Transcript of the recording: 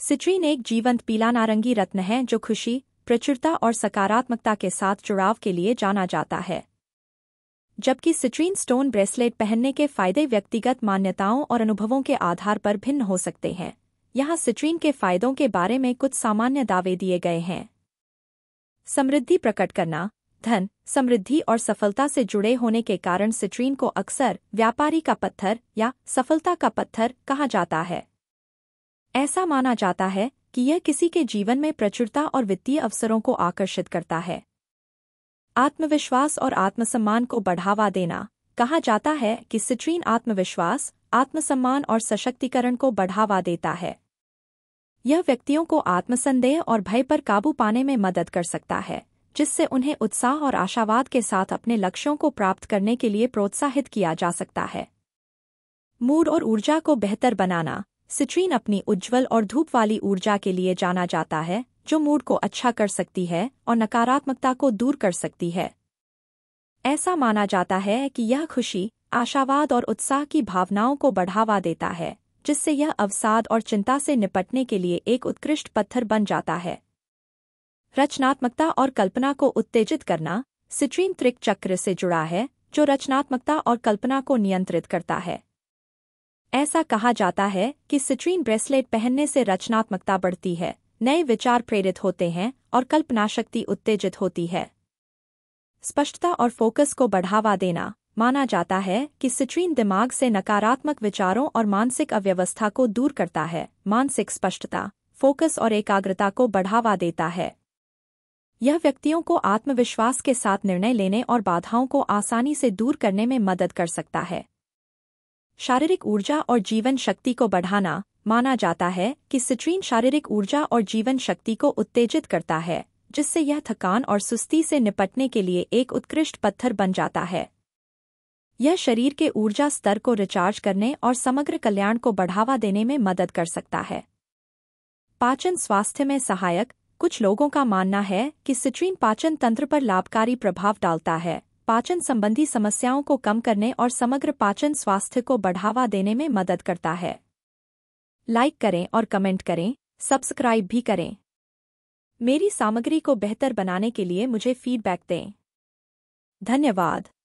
citrine एक जीवंत पीला नारंगी रत्न है जो खुशी प्रचुरता और सकारात्मकता के साथ जुड़ाव के लिए जाना जाता है जबकि सिट्रीन स्टोन ब्रेसलेट पहनने के फायदे व्यक्तिगत मान्यताओं और अनुभवों के आधार पर भिन्न हो सकते हैं यहाँ सिट्रीन के फायदों के बारे में कुछ सामान्य दावे दिए गए हैं समृद्धि प्रकट करना धन समृद्धि और सफलता से जुड़े होने के कारण सिट्रीन को अक्सर व्यापारी का पत्थर या सफलता का पत्थर कहा जाता है ऐसा माना जाता है कि यह किसी के जीवन में प्रचुरता और वित्तीय अवसरों को आकर्षित करता है आत्मविश्वास और आत्मसम्मान को बढ़ावा देना कहा जाता है कि सिट्रीन आत्मविश्वास आत्मसम्मान और सशक्तिकरण को बढ़ावा देता है यह व्यक्तियों को आत्मसंदेह और भय पर काबू पाने में मदद कर सकता है जिससे उन्हें उत्साह और आशावाद के साथ अपने लक्ष्यों को प्राप्त करने के लिए प्रोत्साहित किया जा सकता है मूड और ऊर्जा को बेहतर बनाना सिट्रीन अपनी उज्जवल और धूप वाली ऊर्जा के लिए जाना जाता है जो मूड को अच्छा कर सकती है और नकारात्मकता को दूर कर सकती है ऐसा माना जाता है कि यह खुशी आशावाद और उत्साह की भावनाओं को बढ़ावा देता है जिससे यह अवसाद और चिंता से निपटने के लिए एक उत्कृष्ट पत्थर बन जाता है रचनात्मकता और कल्पना को उत्तेजित करना सिट्रीन त्रिक चक्र से जुड़ा है जो रचनात्मकता और कल्पना को नियंत्रित करता है ऐसा कहा जाता है कि सिट्रीन ब्रेसलेट पहनने से रचनात्मकता बढ़ती है नए विचार प्रेरित होते हैं और कल्पनाशक्ति उत्तेजित होती है स्पष्टता और फोकस को बढ़ावा देना माना जाता है कि सिट्रीन दिमाग से नकारात्मक विचारों और मानसिक अव्यवस्था को दूर करता है मानसिक स्पष्टता फोकस और एकाग्रता को बढ़ावा देता है यह व्यक्तियों को आत्मविश्वास के साथ निर्णय लेने और बाधाओं को आसानी से दूर करने में मदद कर सकता है शारीरिक ऊर्जा और जीवन शक्ति को बढ़ाना माना जाता है कि सिट्रीन शारीरिक ऊर्जा और जीवन शक्ति को उत्तेजित करता है जिससे यह थकान और सुस्ती से निपटने के लिए एक उत्कृष्ट पत्थर बन जाता है यह शरीर के ऊर्जा स्तर को रिचार्ज करने और समग्र कल्याण को बढ़ावा देने में मदद कर सकता है पाचन स्वास्थ्य में सहायक कुछ लोगों का मानना है कि सिट्रीन पाचन तंत्र पर लाभकारी प्रभाव डालता है पाचन संबंधी समस्याओं को कम करने और समग्र पाचन स्वास्थ्य को बढ़ावा देने में मदद करता है लाइक करें और कमेंट करें सब्सक्राइब भी करें मेरी सामग्री को बेहतर बनाने के लिए मुझे फीडबैक दें धन्यवाद